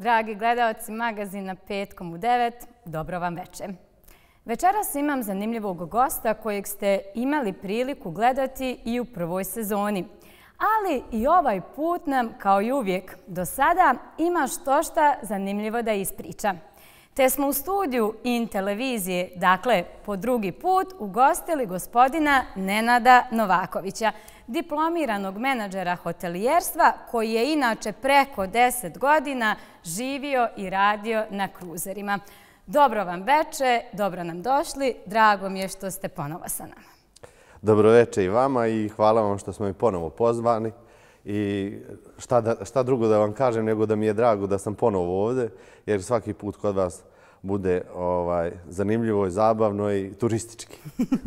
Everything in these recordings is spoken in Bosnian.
Dragi gledalci magazina Petkom u 9, dobro vam veče. Večeras imam zanimljivog gosta kojeg ste imali priliku gledati i u prvoj sezoni. Ali i ovaj put nam, kao i uvijek, do sada ima što šta zanimljivo da ispriča te smo u studiju IN televizije, dakle po drugi put, ugostili gospodina Nenada Novakovića, diplomiranog menadžera hotelijerstva koji je inače preko 10 godina živio i radio na kruzerima. Dobro vam veče, dobro nam došli, drago mi je što ste ponovo sa nama. Dobro veče i vama i hvala vam što smo i ponovo pozvani. I šta, da, šta drugo da vam kažem nego da mi je drago da sam ponovo ovde, jer svaki put kod vas bude ovaj zanimljivo zabavno i turistički.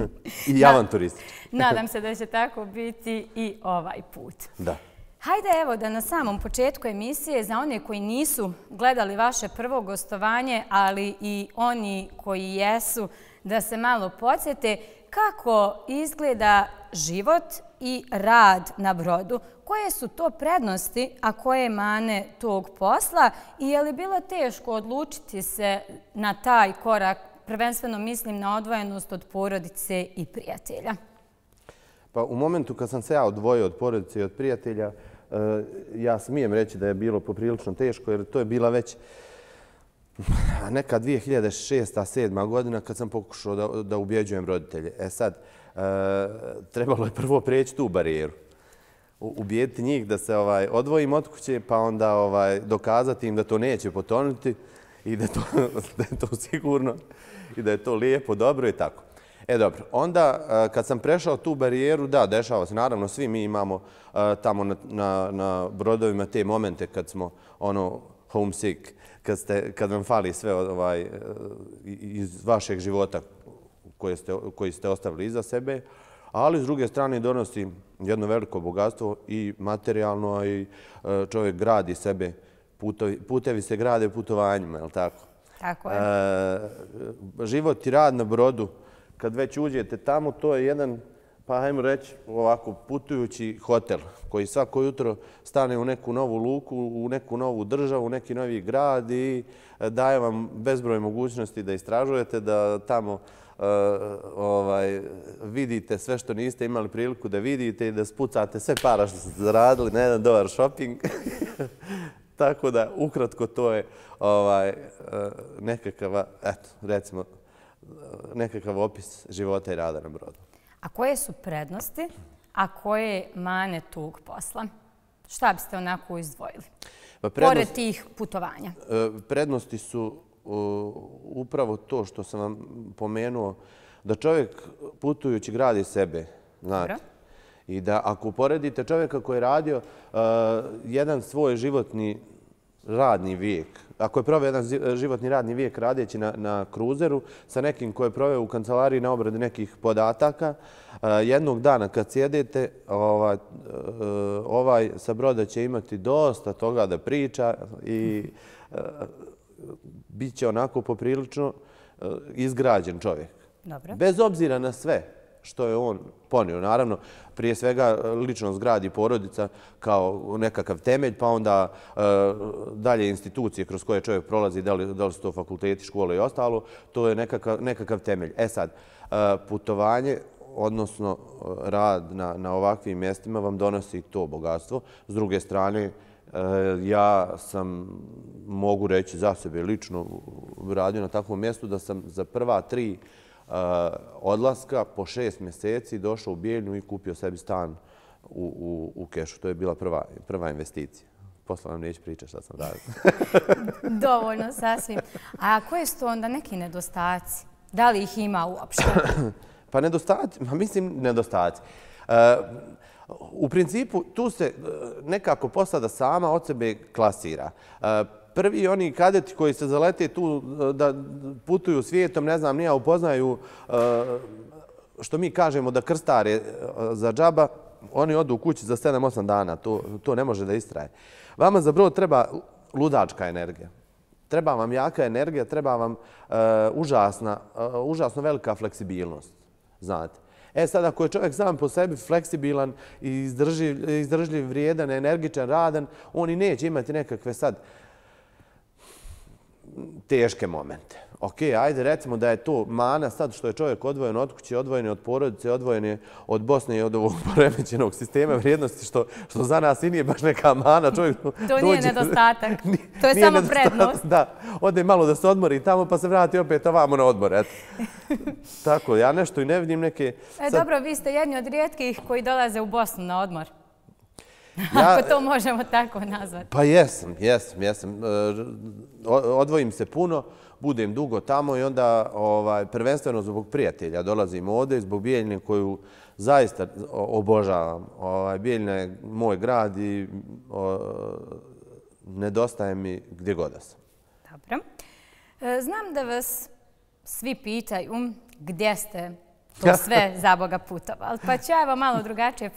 I ja turistički. Nadam se da će tako biti i ovaj put. Da. Hajde evo da na samom početku emisije za one koji nisu gledali vaše prvo gostovanje, ali i oni koji jesu, da se malo podsjete kako izgleda život i rad na brodu Koje su to prednosti, a koje mane tog posla i je li bilo teško odlučiti se na taj korak, prvenstveno mislim na odvojenost od porodice i prijatelja? Pa u momentu kad sam se ja odvojio od porodice i od prijatelja, e, ja smijem reći da je bilo poprilično teško jer to je bila već neka 2006-2007 godina kad sam pokušao da, da ubjeđujem roditelje. E sad, e, trebalo je prvo prijeći tu barijeru ubijeti njih da se ovaj odvojim od kuće pa onda ovaj dokazati im da to neće potonuti i da, to, je to sigurno i da je to lijepo, dobro i tako. E dobro, onda eh, kad sam prešao tu barijeru, da, dešava se, naravno svi mi imamo eh, tamo na, na, na brodovima te momente kad smo ono homesick, kad, kad vam fali sve ovaj, eh, iz vašeg života koje ste, koji ste ostavili iza sebe, ali s druge strane donosi jedno veliko bogatstvo i materijalno, i e, čovjek gradi sebe, putevi se grade putovanjima, je li tako? Tako je. E, život i rad na brodu, kad već uđete tamo, to je jedan, pa hajmo reći, ovako putujući hotel koji svako jutro stane u neku novu luku, u neku novu državu, u neki novi grad i e, daje vam bezbroj mogućnosti da istražujete, da tamo Eh, ovaj, vidite sve što niste imali priliku da vidite i da spucate sve para što ste zaradili na jedan dobar shopping. Tako da, ukratko, to je ovaj, eh, eh, nekakav opis života i rada na brodu. A koje su prednosti, a koje mane tog posla? Šta biste onako izdvojili? Pa pored tih putovanja. Prednosti su upravo to što sam vam pomenuo, da čovjek putujući gradi sebe, znate. I da ako uporedite čovjeka koji je radio uh, jedan svoj životni radni vijek, ako je proveo jedan uh, životni radni vijek radeći na kruzeru sa nekim koji je proveo u kancelariji na obradi nekih podataka, uh, jednog dana kad sjedete, ovaj, ovaj sa broda će imati dosta toga da priča i bit će onako poprilično e, izgrađen čovjek. Dobro. Bez obzira na sve što je on ponio. Naravno, prije svega e, lično zgradi porodica kao nekakav temelj, pa onda e, dalje institucije kroz koje čovjek prolazi, da li, da su to fakulteti, škole i ostalo, to je nekakav, nekakav temelj. E sad, putovanje, odnosno rad na, na ovakvim mjestima vam donosi to bogatstvo. S druge strane, E, ja sam, mogu reći za sebe lično, radio na takvom mjestu da sam za prva tri e, odlaska po šest mjeseci došao u Bijeljnu i kupio sebi stan u, u, u kešu. To je bila prva, prva investicija. Posle vam neće priča šta sam radio. Dovoljno, sasvim. A koje su to onda neki nedostaci? Da li ih ima uopšte? pa nedostaci, mislim nedostaci. E, U principu, tu se e, nekako posada sama od sebe klasira. E, prvi oni kadeti koji se zalete tu e, da putuju svijetom, ne znam, nija upoznaju što mi kažemo da krstare za džaba, oni odu u kući za 7-8 dana, to, to ne može da istraje. Vama za brod treba ludačka energija. Treba vam jaka energija, treba vam užasna, užasno velika fleksibilnost. Znate. E sad, ako je čovjek sam po sebi fleksibilan, izdržljiv, vrijedan, energičan, radan, on i neće imati nekakve sad teške momente ok, ajde recimo da je to mana sad što je čovjek odvojen od kuće, odvojen je od porodice, odvojen je od Bosne i od ovog poremećenog sistema vrijednosti, što, što za nas i nije baš neka mana. Čovjek to nije nedostatak, to je samo prednost. Da, ode malo da se odmori tamo pa se vrati opet ovamo na odmor. Eto. Tako, ja nešto i ne vidim neke... E dobro, vi ste jedni od rijetkih koji dolaze u Bosnu na odmor. Ja, Ako to možemo tako nazvati. Pa jesam, jesam, jesam. E, odvojim se puno budem dugo tamo i onda ovaj, prvenstveno zbog prijatelja dolazim ovdje i zbog Bijeljine koju zaista obožavam. Ovaj, Bijeljina je moj grad i o, nedostaje mi gdje god da sam. Dobro. E, znam da vas svi pitaju gdje ste To sve za Boga putovalo. Pa ću evo malo drugačije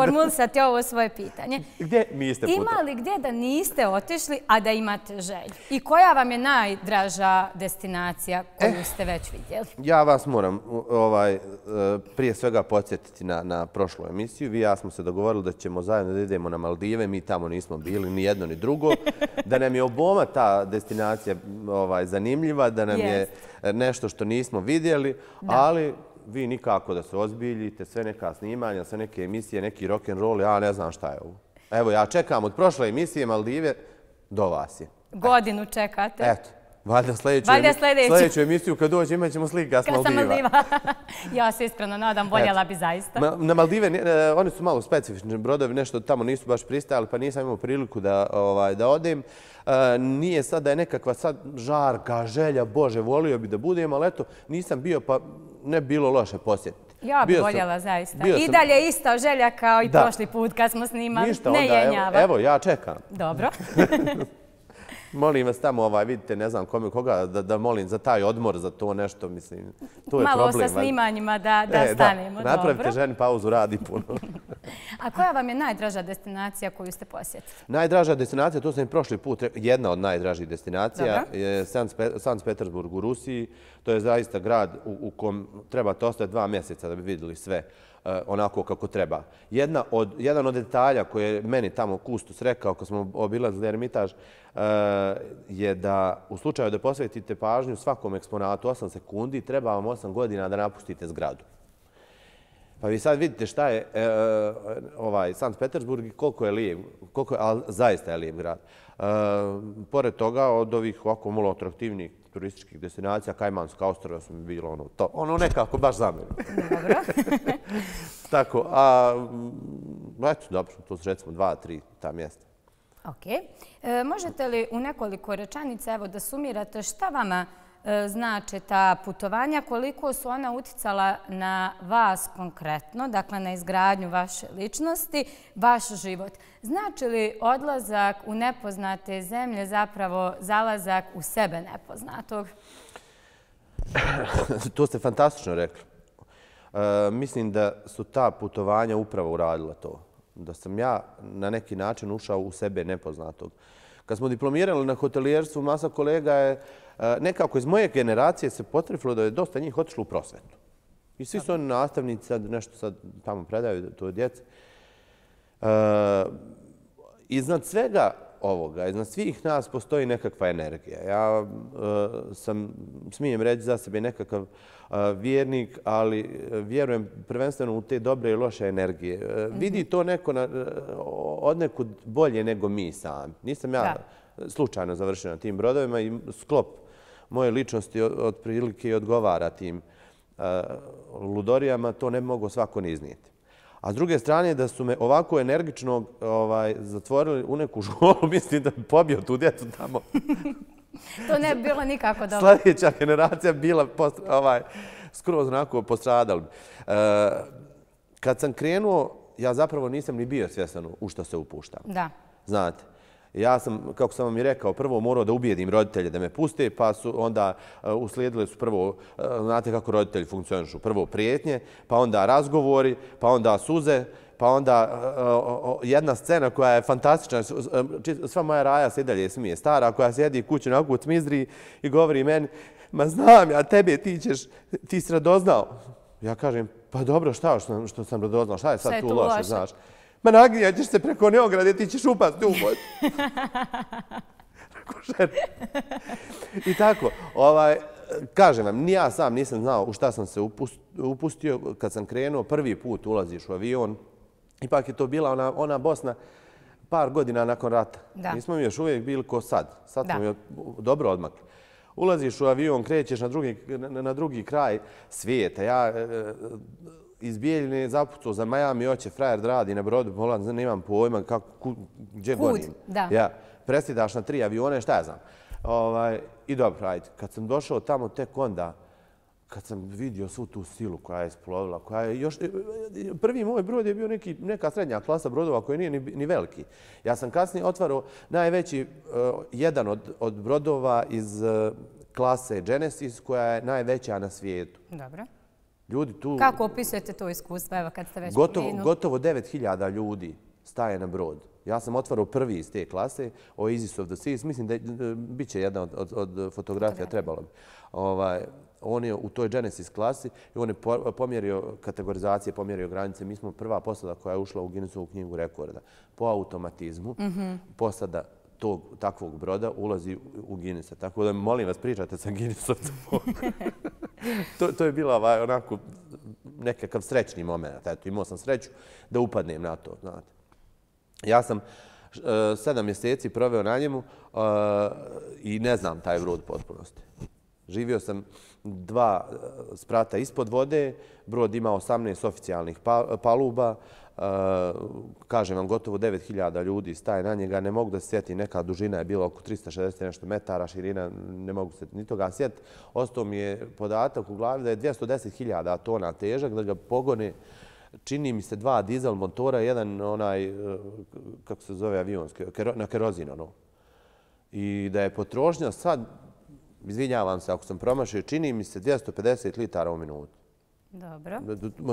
formulisati ovo svoje pitanje. Gdje niste putovali? Ima li gdje da niste otišli, a da imate želj? I koja vam je najdraža destinacija koju eh. ste već vidjeli? Ja vas moram ovaj, e, prije svega podsjetiti na prošlu emisiju. Vi i ja smo se dogovorili da ćemo zajedno da idemo na Maldive. Mi tamo nismo bili ni jedno ni drugo. Da nam je oboma ta destinacija ovaj, zanimljiva, da nam je nešto što nismo vidjeli, ali vi nikako da se ozbiljite, sve neka snimanja, sve neke emisije, neki rock'n'roll, ja ne znam šta je ovo. Evo, ja čekam od prošle emisije Maldive do vas je. Godinu čekate. Eto. Valjda sljedeću emisiju kad dođe imat ćemo slika s Maldiva. Ja se iskreno nadam, voljela bi zaista. Na Maldive, eh, oni su malo specifični brodovi, nešto tamo nisu baš pristajali, pa nisam imao priliku da ovaj, odem. Eh, nije sad da je nekakva žarka, želja, Bože, volio bi da budem, ali eto, nisam bio, pa ne bilo loše posjetiti. Ja bi voljela zaista. I dalje ista želja kao i prošli put kad smo snimali. Ne jenjava. Evo, ja čekam. Dobro. Molim vas tamo, ovaj, vidite, ne znam kome koga, da, da molim za taj odmor, za to nešto, mislim. To je Malo problem. sa snimanjima da, da e, stanemo, dobro. Napravite ženi pauzu, radi puno. A koja vam je najdraža destinacija koju ste posjetili? Najdraža destinacija, to sam i prošli put, jedna od najdražih destinacija, Dobra. je Sanz Petersburg u Rusiji. To je zaista grad u, u kom trebate ostati dva mjeseca da bi vidjeli sve. Eh, onako kako treba. Jedna od, jedan od detalja koje je meni tamo Kustus rekao kad smo za ermitaž eh, je da u slučaju da posvetite pažnju svakom eksponatu 8 sekundi, treba vam 8 godina da napustite zgradu. Pa vi sad vidite šta je e, ovaj Sankt Petersburg i koliko je lijep, koliko je, ali zaista je lijev grad. E, pored toga, od ovih ovako malo atraktivnih turističkih destinacija, Kajmanska ostrava smo bilo ono to, ono nekako, baš za mene. Dobro. Tako, a eto, dobro, to su recimo dva, tri ta mjesta. Ok. E, možete li u nekoliko rečanica evo, da sumirate šta vama E, znače ta putovanja, koliko su ona uticala na vas konkretno, dakle na izgradnju vaše ličnosti, vaš život. Znači li odlazak u nepoznate zemlje zapravo zalazak u sebe nepoznatog? to ste fantastično rekli. E, mislim da su ta putovanja upravo uradila to. Da sam ja na neki način ušao u sebe nepoznatog. Kad smo diplomirali na hotelijerstvu, masa kolega je Eh, nekako iz moje generacije se potrefilo da je dosta njih otišlo u prosvetu. I svi su oni nastavnici, sad nešto sad tamo predaju to djece. Eh, iznad svega ovoga, iznad svih nas postoji nekakva energija. Ja eh, sam, smijem reći za sebe, nekakav vjernik, ali vjerujem prvenstveno u te dobre i loše energije. Mhm. Vidi to neko od nekud bolje nego mi sami. Nisam ja slučajno završio na tim brodovima i sklop moje ličnosti od prilike i odgovara tim e, ludorijama, to ne mogu svako ni iznijeti. A s druge strane, da su me ovako energično ovaj, zatvorili u neku školu, mislim da bi pobio tu djecu tamo. To ne bi bilo nikako dobro. Sljedeća generacija bila ovaj, skoro znako postradala. E, kad sam krenuo, ja zapravo nisam ni bio svjesan u što se upuštam. Da. Znate. Ja sam, kako sam vam i rekao, prvo morao da ubijedim roditelje da me puste, pa su onda eh, uslijedili su prvo, eh, znate kako roditelji funkcionišu, prvo prijetnje, pa onda razgovori, pa onda suze, pa onda eh, jedna scena koja je fantastična, sva moja raja se dalje smije, stara koja sjedi kući na kut mizri i govori meni, ma znam ja tebe, ti ćeš, ti si radoznao. Ja kažem, pa dobro, šta što, što sam radoznao, šta je sad tu loše, znaš. Sve je tu loše. Ma nagnija ćeš se preko neograde, ti ćeš upast u vodu. Rako žena. I tako, ovaj, kažem vam, ni ja sam nisam znao u šta sam se upustio kad sam krenuo. Prvi put ulaziš u avion. Ipak je to bila ona, ona Bosna par godina nakon rata. Da. Nismo mi još uvijek bili ko sad. Sad smo mi dobro odmakli. Ulaziš u avion, krećeš na drugi, na drugi kraj svijeta. Ja, e, e, iz Bijeljine zapucao za Miami, oće frajer da radi na brodu, Holand, ne imam pojma kako, gdje godim. gonim. Da. Ja, prestidaš na tri avione, šta ja znam. Ovaj, I dobro, ajde, kad sam došao tamo tek onda, kad sam vidio svu tu silu koja je splovila, koja je još... Prvi moj brod je bio neki, neka srednja klasa brodova koji nije ni, ni veliki. Ja sam kasnije otvarao najveći, e, jedan od, od brodova iz e, klase Genesis koja je najveća na svijetu. Dobro. Ljudi tu... Kako opisujete to iskustvo, evo, kad ste već gotovo, pomenuli? Gotovo 9000 ljudi staje na brod. Ja sam otvarao prvi iz te klase, Oasis of the Seas. Mislim da bit će jedna od, od, od fotografija, trebalo bi. Ovaj, on je u toj Genesis klasi i on je pomjerio kategorizacije, pomjerio granice. Mi smo prva posada koja je ušla u Guinnessovu knjigu rekorda. Po automatizmu, mm posada tog takvog broda ulazi u Guinnessa. Tako da molim vas, pričate sa Guinnessom. to, to je bila ovaj, onako nekakav srećni moment. Eto, imao sam sreću da upadnem na to. Znate. Ja sam uh, sedam mjeseci proveo na njemu e, i ne znam taj brod potpunosti. Živio sam dva e, sprata ispod vode, brod ima 18 oficijalnih pa, paluba, Eh, kažem vam, gotovo 9000 ljudi staje na njega. Ne mogu da se sjeti, neka dužina je bila oko 360 nešto metara, širina, ne mogu se ni toga sjeti. Ostao mi je podatak u glavi da je 210.000 tona težak, da ga pogone, čini mi se, dva dizel motora, jedan onaj, eh, kako se zove, avionski, na kerozin, ono. I da je potrošnja sad, izvinjavam se ako sam promašio, čini mi se 250 litara u minutu. Dobro.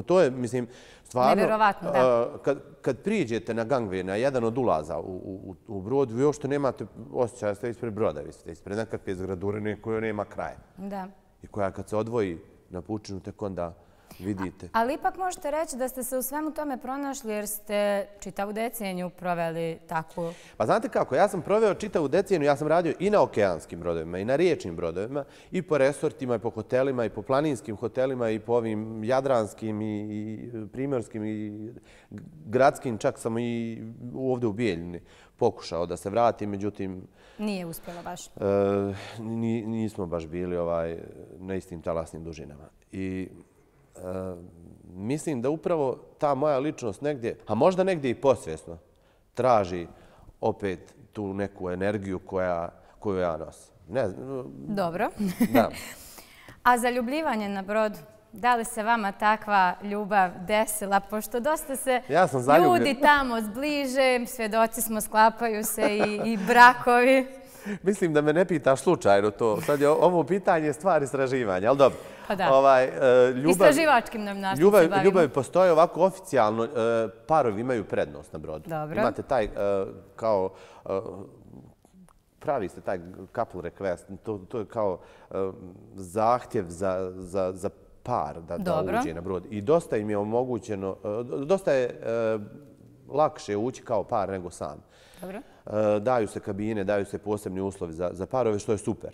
To je, mislim, stvarno... Nevjerovatno, da. Kad, kad priđete na gangve, na jedan od ulaza u, u, u brod, vi ošto nemate osjećaja da ste ispred broda, vi ste ispred nekakve zgradurene koje nema kraja. Da. I koja kad se odvoji na pučinu, tek onda vidite. Ali ipak možete reći da ste se u svemu tome pronašli jer ste čitavu decenju proveli tako. Pa znate kako, ja sam proveo čitavu decenju, ja sam radio i na okeanskim brodovima i na riječnim brodovima i po resortima i po hotelima i po planinskim hotelima i po ovim jadranskim i primorskim, i gradskim. Čak sam i ovdje u Bijeljini pokušao da se vratim, međutim... Nije uspjelo baš. E, nismo baš bili ovaj, na istim talasnim dužinama. I Ehm, mislim da upravo ta moja ličnost negdje, a možda negdje i posvjesno, traži opet tu neku energiju koja, koju ja nosim. Ne znam. Dobro. Da. a zaljubljivanje na brodu? Da li se vama takva ljubav desila? Pošto dosta se ljudi tamo zbliže, svjedoci smo, sklapaju se i, i brakovi. Mislim da me ne pitaš slučajno to. Sad je ovo pitanje stvar istraživanja, ali dobro. Pa da. Ovaj, e, Istraživačkim nam našim se bavimo. Ljubav postoje ovako oficijalno. E, parovi imaju prednost na brodu. Dobro. Imate taj e, kao... Pravi ste taj couple request. To je kao zahtjev za par da uđe na brod. I dosta im je omogućeno... Dosta je lakše ući kao par nego sam. Dobro. Eh, daju se kabine, daju se posebni uslovi za parove, što je super.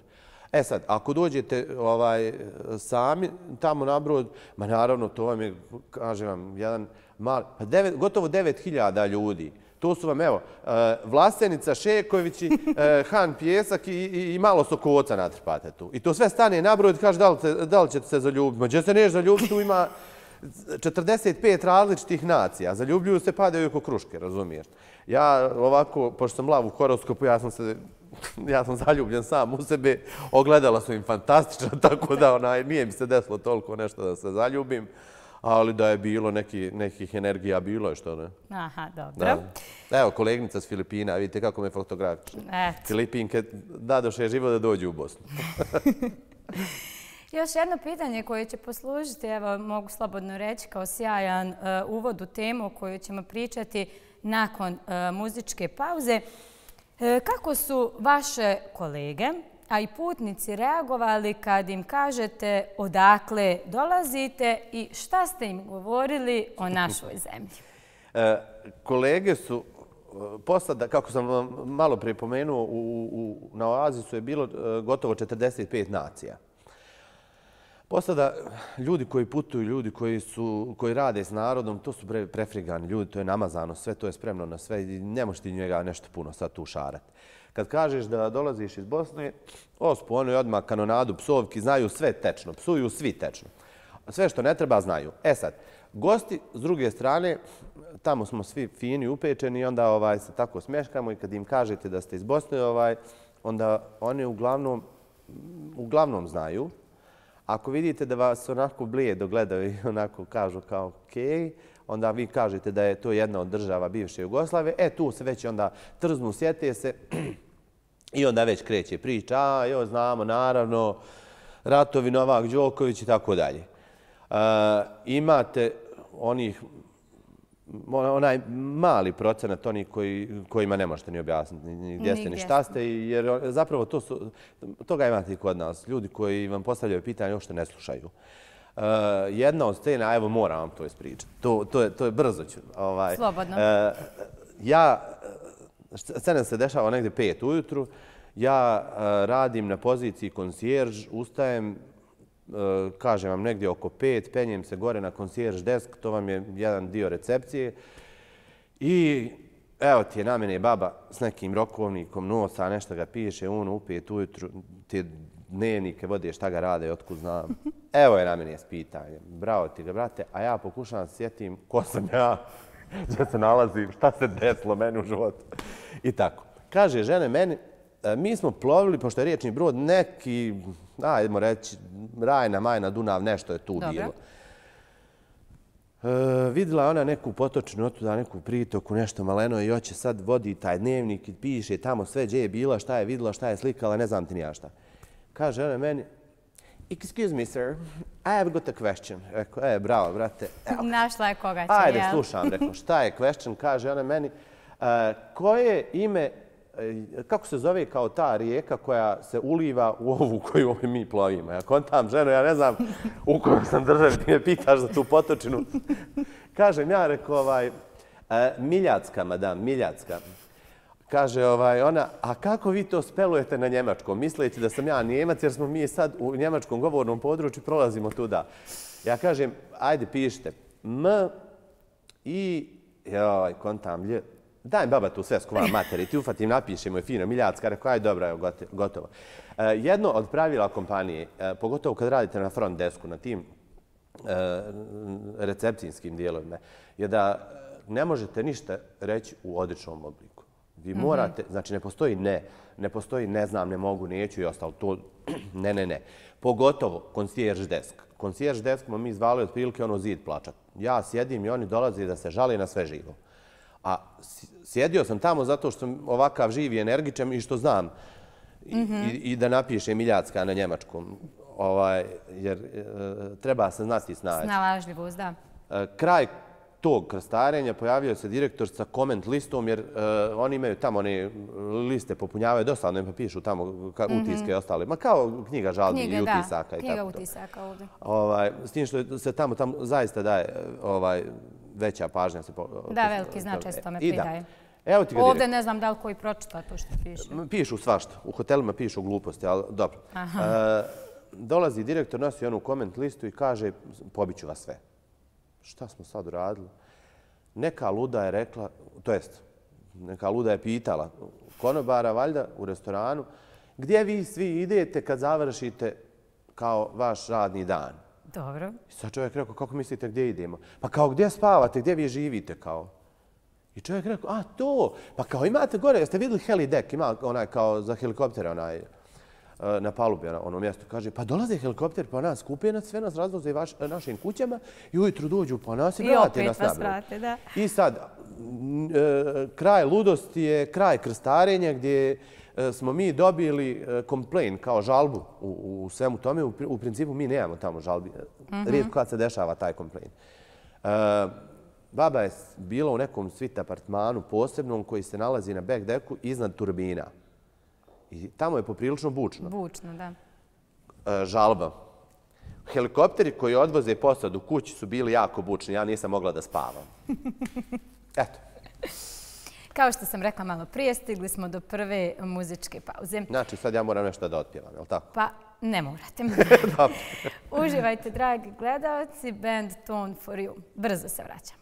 E sad, ako dođete ovaj, sami tamo na brod, ma naravno to vam je, kažem vam, jedan mali, pa gotovo 9000 ljudi. To su vam, evo, eh, Vlasenica, Šekovići, eh, Han Pjesak i malo Sokovca natrpate tu. I to sve stane na brod kaže da li ćete se zaljubiti. Ma gdje se neš zaljubiti, tu ima... 45 različitih nacija. Zaljubljuju se, padaju oko kruške, razumiješ? Ja ovako, pošto sam lav u horoskopu, ja sam se ja sam zaljubljen sam u sebe, ogledala su im fantastično, tako da onaj, nije mi se desilo toliko nešto da se zaljubim, ali da je bilo neki, nekih energija, bilo je što ne. Aha, dobro. Evo, kolegnica s Filipina, vidite kako me fotografiče. Filipinke, da je živo da dođu u Bosnu. Još jedno pitanje koje će poslužiti, evo mogu slobodno reći kao sjajan e, uvod u temu koju ćemo pričati nakon e, muzičke pauze. E, kako su vaše kolege, a i putnici reagovali kad im kažete odakle dolazite i šta ste im govorili o našoj zemlji? Kolege su poslada, kako sam malo pripomenuo, na oazisu je bilo gotovo 45 nacija. Posle da ljudi koji putuju, ljudi koji, su, koji rade s narodom, to su prefrigani ljudi, to je namazano, sve to je spremno na sve i ne možeš ti njega nešto puno sad tu šarati. Kad kažeš da dolaziš iz Bosne, ospu, ono je odmah kanonadu, psovki, znaju sve tečno, psuju svi tečno. Sve što ne treba, znaju. E sad, gosti, s druge strane, tamo smo svi fini, upečeni, onda ovaj, se tako smješkamo i kad im kažete da ste iz Bosne, ovaj, onda oni uglavnom, uglavnom znaju, ako vidite da vas onako blije gledaju i onako kažu kao ok, onda vi kažete da je to jedna od država bivše Jugoslave, e tu se već onda trznu, sjete se i onda već kreće priča, a jo, znamo naravno, ratovi Novak Đoković i tako dalje. E, imate onih onaj mali procenat onih kojima ne možete ni objasniti gdje ste ni šta ste. Jer zapravo toga imate i kod nas. Ljudi koji vam postavljaju pitanje uopšte ne slušaju. E, jedna od scena, evo moram vam to ispričati. To je brzo ću. Ovaj, Slobodno. E, ja, scena se dešava negdje pet ujutru. Ja e, radim na poziciji konsjerž, ustajem, Eh, kažem vam, negdje oko pet, penjem se gore na concierge desk, to vam je jedan dio recepcije. I evo ti je na mene baba s nekim rokovnikom, nosa, nešto ga piše, on upet ujutru, te dnevnike vode šta ga rade, otkud znam. Evo je na mene s pitanjem. Bravo ti ga, brate, a ja pokušavam se sjetim ko sam ja, gdje se nalazim, šta se desilo meni u životu. I tako. Kaže žene meni, e, mi smo plovili, pošto je riječni brod, neki ajmo reći, Rajna, Majna, Dunav, nešto je tu Dobre. bilo. Vidila e, vidjela ona neku potočnu otuda, neku pritoku, nešto maleno i oće sad vodi taj dnevnik i piše tamo sve gdje je bila, šta je vidjela, šta je slikala, ne znam ti nija šta. Kaže ona meni, Excuse me, sir, I have got a question. Rekao, e, bravo, brate. Evo. Našla je koga će, jel? Ajde, slušam, rekao, šta je question? Kaže ona meni, e, koje ime E, kako se zove kao ta rijeka koja se uliva u ovu koju mi plovimo? Ja kontam ženo, ja ne znam u kojoj sam državi, ti me pitaš za tu potočinu. Kažem, ja rekao, ovaj, e, Miljacka, madam, Miljacka. Kaže ovaj, ona, a kako vi to spelujete na njemačkom? Mislite da sam ja njemac jer smo mi sad u njemačkom govornom području, prolazimo tuda. Ja kažem, ajde pišite. M, I, joj, kontam, lje, daj baba tu svesku vam i ti ufatim, napišem je fino, miljacka, rekao, aj dobro, je gotovo. E, jedno od pravila kompanije, e, pogotovo kad radite na front desku, na tim e, recepcijskim dijelovima, je da ne možete ništa reći u odličnom obliku. Vi mhm. morate, znači ne postoji ne, ne postoji ne znam, ne mogu, neću i ostalo, to ne, ne, ne. Pogotovo concierge desk. Concierge desk mu mi zvali otprilike ono zid plačat. Ja sjedim i oni dolaze da se žali na sve živo. A sjedio sam tamo zato što sam ovakav živ i energičan i što znam. I mhm. da napišem Iljacka na njemačkom. Ovaj, jer e, treba se znati snaći. Snalažljivost, da. E, kraj tog krastarenja pojavio se direktor sa koment listom, jer e, oni imaju tamo one liste, popunjavaju dosadno, pa pišu tamo mhm. utiske i ostale. Ma kao knjiga žalbi i utisaka. Knjiga utisaka ovdje. Ovaj, s tim što se tamo zaista daje ovaj, veća pažnja se... Da, veliki značaj se e, tome pridaje. Evo ti ga Ovdje ne znam da li koji pročita to što piše. Pišu svašta. U hotelima pišu gluposti, ali dobro. E, dolazi direktor, nosi onu koment listu i kaže pobiću vas sve. Šta smo sad uradili? Neka luda je rekla, to jest, neka luda je pitala konobara valjda u restoranu gdje vi svi idete kad završite kao vaš radni dan. Dobro. I sad čovjek rekao, kako mislite gdje idemo? Pa kao gdje spavate, gdje vi živite kao? I čovjek rekao, a to, pa kao imate gore, jeste videli heli ima onaj kao za helikoptere onaj e, na palubi, na ono, ono mjesto, kaže, pa dolaze helikopter po nas, kupe nas, sve nas razvoze vaš, našim kućama i ujutru dođu po nas i vrate nas na brod. I sad, e, kraj ludosti je kraj krstarenja gdje E, smo mi dobili komplejn e, kao žalbu u svemu tome, u principu mi nemamo tamo žalbi. E, mhm. Rijetko kad se dešava taj komplejn. Baba je bila u nekom svit apartmanu posebnom koji se nalazi na back decku iznad turbina. Tamo je poprilično bučno. Bučno, da. Žalba. Helikopteri koji odvoze posadu u kući su bili jako bučni. Ja nisam mogla da spavam. Eto. Eto. Kao što sam rekla malo prije, stigli smo do prve muzičke pauze. Znači, sad ja moram nešto da otpjevam, je li tako? Pa, ne morate. Uživajte, dragi gledalci, band Tone for you. Brzo se vraćam.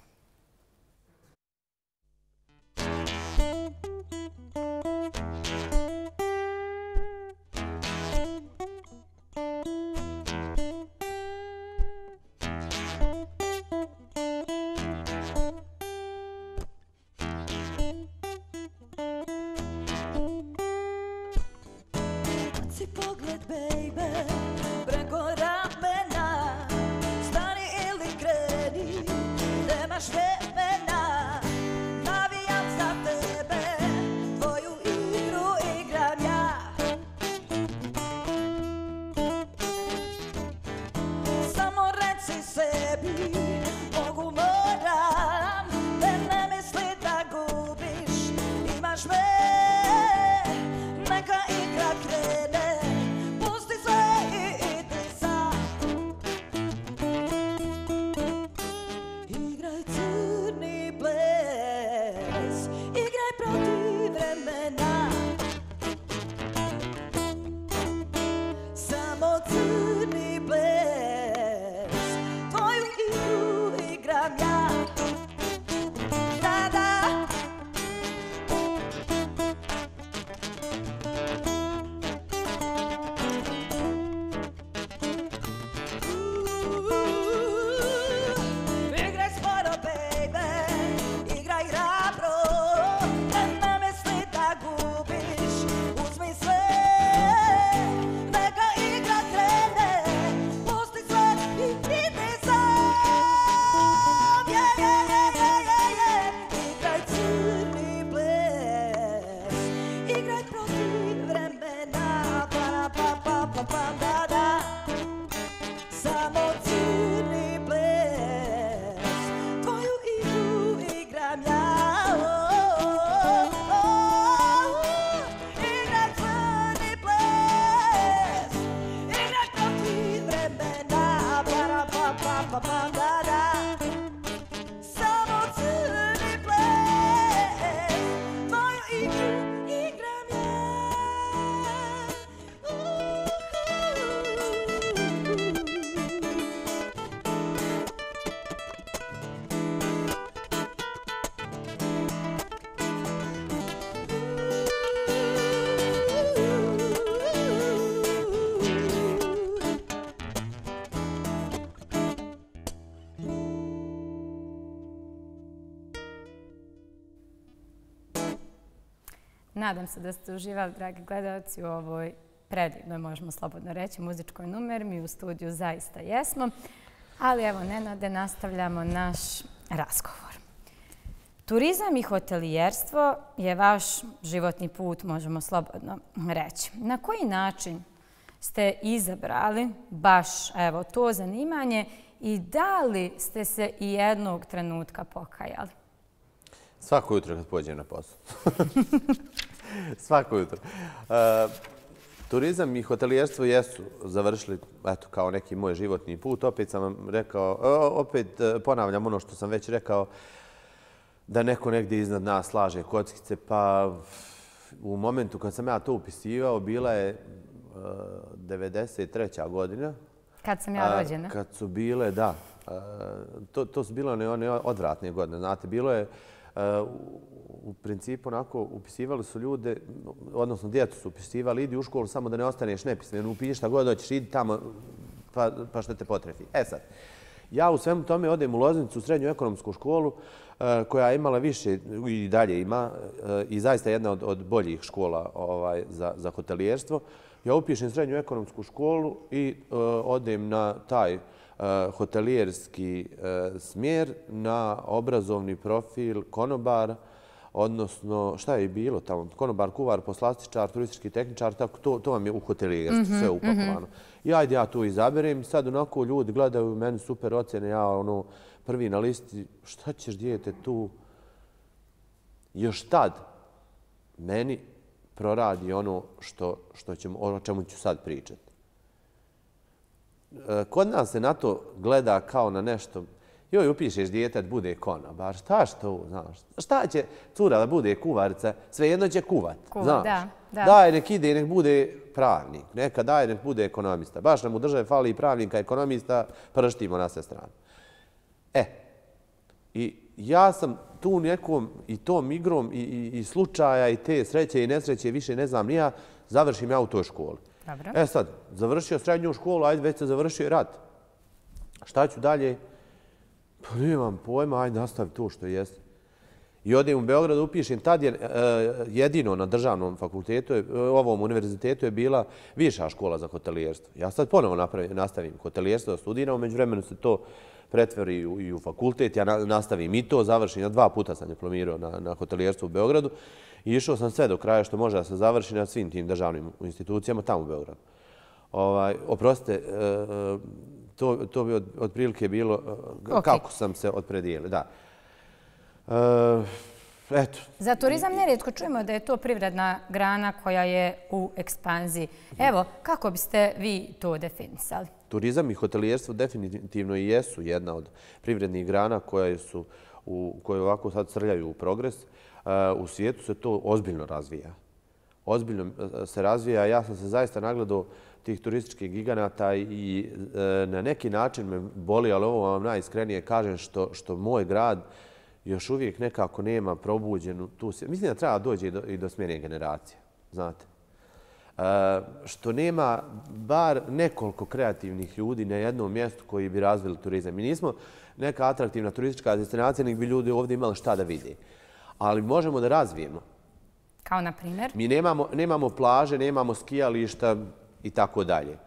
nadam se da ste uživali, dragi gledalci, u ovoj predivnoj, možemo slobodno reći, muzičkoj numer. Mi u studiju zaista jesmo. Ali evo, Nenade, nastavljamo naš razgovor. Turizam i hotelijerstvo je vaš životni put, možemo slobodno reći. Na koji način ste izabrali baš evo, to zanimanje i da li ste se i jednog trenutka pokajali? Svako jutro kad pođem na posao. Svako jutro. Uh, turizam i hotelijerstvo jesu završili eto, kao neki moj životni put. Opet sam vam rekao, opet e, ponavljam ono što sam već rekao, da neko negdje iznad nas slaže kockice. Pa u momentu kad sam ja to upisivao, bila je uh, e, 93. godina. Kad sam ja rođena. kad su bile, da. A, to, to su bile one, one odvratne godine. Znate, bilo je... Eh, u principu onako upisivali su ljude, odnosno djecu su upisivali, idi u školu samo da ne ostaneš nepismen, upiši šta god doćiš, idi tamo pa, pa što te potrefi. E sad, ja u svemu tome odem u Loznicu, u srednju ekonomsku školu, eh, koja je imala više i dalje ima eh, i zaista jedna od, od boljih škola ovaj za, za hotelijerstvo. Ja upišem srednju ekonomsku školu i uh, odem na taj Eh, hotelijerski eh, smjer na obrazovni profil konobar, odnosno šta je bilo tamo, konobar, kuvar, poslastičar, turistički tehničar, tako to vam je u hotelijerstvu mhm, mhm. sve upakovano. I ajde ja to izaberem, sad onako ljudi gledaju meni super ocjene, ja ono prvi na listi, šta ćeš dijete tu? Još tad meni proradi ono o čemu ću sad pričati. E, kod nas se na to gleda kao na nešto, joj, upišeš djetet, bude kona. konobar, šta što, znaš, šta će cura da bude kuvarica, svejedno će kuvat, Kuva, Da, da. Daj, nek ide, nek bude pravnik, neka daj, nek bude ekonomista. Baš nam u državi fali pravnika, ekonomista, prštimo na sve strane. E, i ja sam tu nekom i tom igrom i, i, i slučaja i te sreće i nesreće, više ne znam, nija, završim ja u toj školi. E sad, završio srednju školu, ajde već se završio i rad. Šta ću dalje? Pa nije vam pojma, ajde nastavi to što jeste. I odim u Beograd, upišem, tad je e, jedino na državnom fakultetu, e, ovom univerzitetu je bila viša škola za hotelijerstvo. Ja sad ponovo nastavim hotelijerstvo studiram, među vremenu se to pretvori i u fakultet, ja nastavim i to, završim, ja dva puta sam diplomirao na hotelijerstvu u Beogradu. I išao sam sve do kraja što može da se završi na svim tim državnim institucijama tamo u Beogradu. Ovaj, oprostite, e, e, to, to bi od, prilike bilo e, kako sam se odpredijelio. Da. Eto. Za turizam nerijetko čujemo da je to privredna grana koja je u ekspanziji. Evo, kako biste vi to definisali? Turizam i hotelijerstvo definitivno i jesu jedna od privrednih grana koje su u, koje ovako sad crljaju u progres u svijetu se to ozbiljno razvija. Ozbiljno e, se razvija. Ja sam se zaista nagledao tih turističkih giganata i e, na neki način me boli, ali ovo vam najiskrenije kažem, što moj grad još uvijek nekako nema probuđenu tu svijetu. Mislim da treba dođe i do smjene generacije, znate. E, što nema bar nekoliko kreativnih ljudi na jednom mjestu koji bi razvili turizam. Mi nismo neka atraktivna turistička destinacija, nek bi ljudi ovdje imali šta da vidi ali možemo da razvijemo. Kao na primjer? Mi nemamo, nemamo plaže, nemamo skijališta i tako dalje.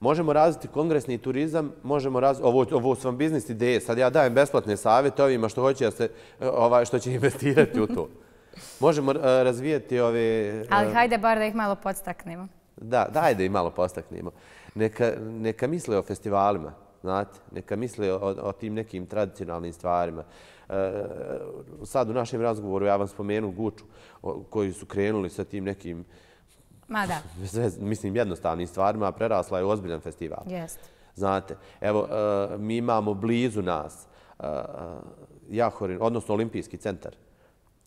Možemo razviti kongresni turizam, možemo raz... ovo, ovo su vam biznis ideje, sad ja dajem besplatne savjete ovima što, hoće da se, e, ovaj, što će investirati u to. Možemo e, razvijati ove... E, ali hajde bar da ih malo podstaknemo. Da, daj da ih malo podstaknemo. Neka, neka misle o festivalima znate, neka misle o, o tim nekim tradicionalnim stvarima. E, sad u našem razgovoru ja vam spomenu Guču koji su krenuli sa tim nekim Mada. Sve, mislim, jednostavnim stvarima, a prerasla je ozbiljan festival. Jest. Znate, evo, e, mi imamo blizu nas e, e Jahorin, odnosno Olimpijski centar.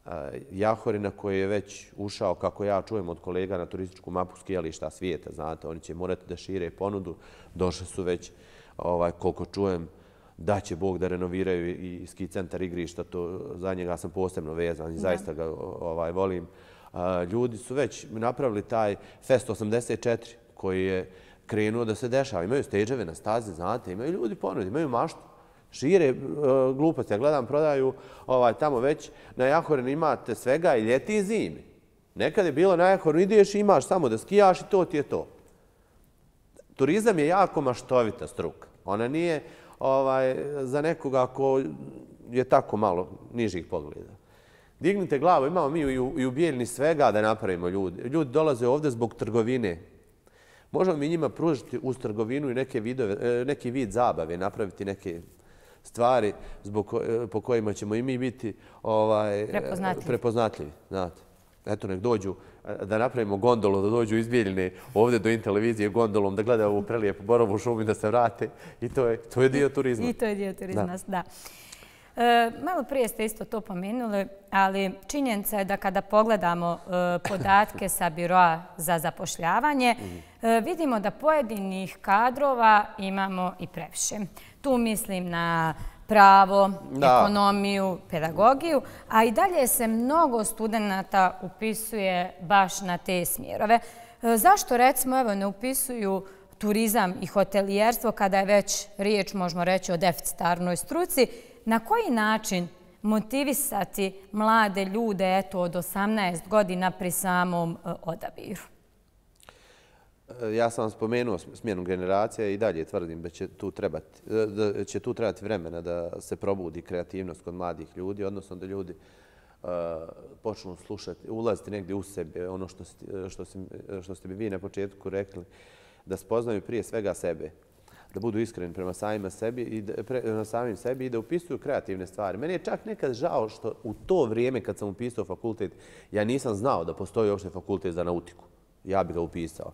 E, Jahorina koji je već ušao, kako ja čujem od kolega, na turističku mapu skijališta svijeta. Znate, oni će morati da šire ponudu. Došle su već ovaj, koliko čujem, da će Bog da renoviraju i ski centar igrišta, to za njega sam posebno vezan i zaista ga ovaj, volim. ljudi su već napravili taj Fest 84 koji je krenuo da se dešava. Imaju steđeve na stazi, znate, imaju ljudi ponudi, imaju maštu. Šire e, gluposti. Ja gledam, prodaju ovaj, tamo već. Na Jahorinu imate svega i ljeti i zimi. Nekad je bilo na Jahorinu, ideš i imaš samo da skijaš i to ti je to turizam je jako maštovita struka. Ona nije ovaj, za nekoga ko je tako malo nižih pogleda. Dignite glavu, imamo mi i u Bijeljni svega da napravimo ljudi. Ljudi dolaze ovdje zbog trgovine. Možemo mi njima pružiti uz trgovinu i neke vidove, e, neki vid zabave, napraviti neke stvari zbog, e, po kojima ćemo i mi biti ovaj, prepoznatljivi. prepoznatljivi znate. Eto, nek dođu e, da napravimo gondolu, da dođu izbjeljene ovdje do Intelevizije gondolom, da gledaju ovu prelijepu borovu šumu i da se vrate. I to je dio turizma. I to je dio turizma, da. E, malo prije ste isto to pomenuli, ali činjenica je da kada pogledamo e, podatke sa Biroa za zapošljavanje, mhm. vidimo da pojedinih kadrova imamo i previše. Tu mislim na pravo, ekonomiju, pedagogiju, a i dalje se mnogo studenta upisuje baš na te smjerove. E, zašto recimo ne upisuju turizam i hotelijerstvo kada je već riječ, možemo reći, o deficitarnoj struci? Na koji način motivisati mlade ljude od 18 godina pri samom e, odabiru? E, ja sam vam spomenuo smjenu generacije i dalje tvrdim da će tu trebati, e, da će tu trebati vremena da se probudi kreativnost kod mladih ljudi, odnosno da ljudi e, počnu slušati, ulaziti negdje u sebe, ono što, što, što ste mi vi na početku rekli, da spoznaju prije svega sebe, da budu iskreni prema samima sebi i da, na samim sebi i da upisuju kreativne stvari. Meni je čak nekad žao što u to vrijeme kad sam upisao fakultet, ja nisam znao da postoji uopšte fakultet za nautiku. Ja bih ga upisao.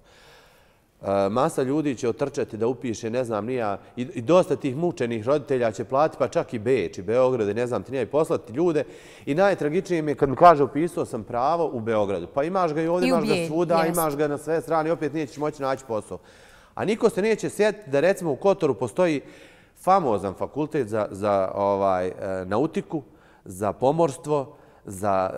Eh, masa ljudi će otrčati da upiše, ne znam, nija, i dosta tih mučenih roditelja će platiti, pa čak i Beč i Beograde, ne znam, ti nija, i poslati ljude. I najtragičnije mi je kad mi kaže upisao sam pravo u Beogradu. Pa imaš ga i ovdje, imaš ga svuda, imaš ga na sve strane, opet nije moći naći posao. A niko se neće sjetiti da recimo u Kotoru postoji famozan fakultet za ovaj, eh, nautiku, za pomorstvo, za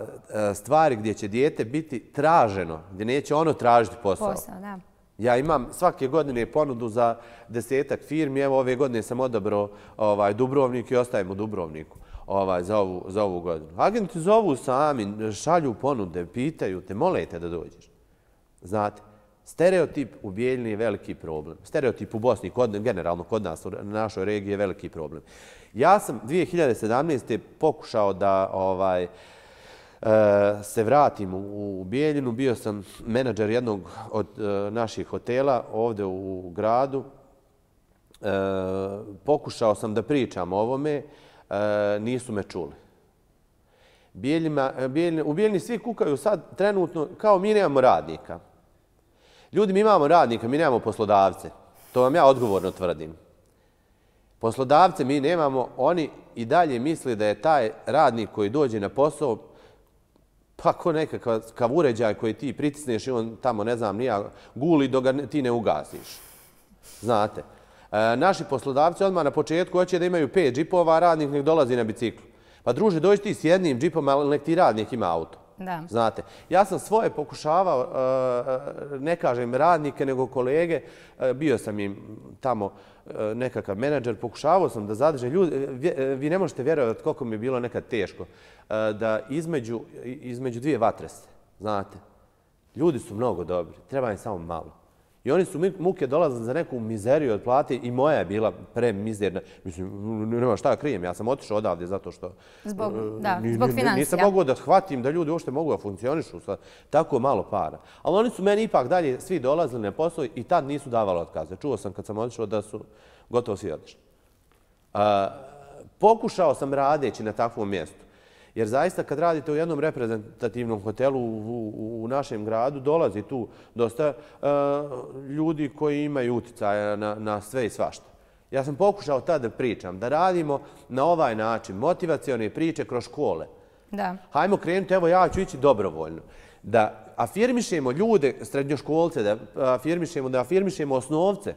eh, stvari gdje će dijete biti traženo, gdje neće ono tražiti posao. Posao, da. Ja imam svake godine ponudu za desetak firmi. Evo, ove godine sam odabrao ovaj, Dubrovnik i ostajem u Dubrovniku ovaj, za, ovu, za ovu godinu. Agenti zovu sami, šalju ponude, pitaju te, molete da dođeš. Znate, stereotip u Bijeljni je veliki problem. Stereotip u Bosni, kod, generalno kod nas, u našoj regiji je veliki problem. Ja sam 2017. pokušao da ovaj, Eh, se vratim u Bijeljinu. Bio sam menadžer jednog od eh, naših hotela ovde u gradu. Eh, pokušao sam da pričam o ovome, nisu me čuli. Bijeljima, bijeljine, u Bijeljini svi kukaju sad trenutno kao mi nemamo radnika. Ljudi, mi imamo radnika, mi nemamo poslodavce. To vam ja odgovorno tvrdim. Poslodavce mi nemamo, oni i dalje misli da je taj radnik koji dođe na posao Pa ko nekakav uređaj koji ti pritisneš i on tamo, ne znam, nija guli dok ga ti ne ugasiš. Znate. E, naši poslodavci odmah na početku hoće da imaju pet džipova, a radnik nek dolazi na biciklu. Pa druže, dođi ti s jednim džipom, ali nek ti radnik ima auto. Znate, ja sam svoje pokušavao, e, e, ne kažem radnike, nego kolege, e, bio sam im tamo nekakav menadžer, pokušavao sam da zadržem ljudi. Vi ne možete vjerovati koliko mi je bilo nekad teško da između dvije vatrese, znate, ljudi su mnogo dobri, treba im samo malo. I oni su muke dolazili za neku mizeriju od plati i moja je bila pre mizerna. Mislim, nema šta krijem, ja sam otišao odavde zato što... Zbog, e, da, zbog financija. Nisam mogu da shvatim da ljudi uopšte mogu da funkcionišu sa tako malo para. Ali oni su meni ipak dalje svi dolazili na posao i tad nisu davali otkaze. Čuo sam kad sam otišao da su gotovo svi odišli. Pokušao sam radeći na takvom mjestu Jer zaista kad radite u jednom reprezentativnom hotelu u našem gradu, dolazi tu dosta e, ljudi koji imaju uticaja na sve i svašta. Ja sam pokušao tada da pričam, da radimo na ovaj način motivacijone priče kroz škole. Hajmo krenuti, evo ja ću ići dobrovoljno. Da afirmišemo ljude, srednjoškolce, da afirmišemo osnovce,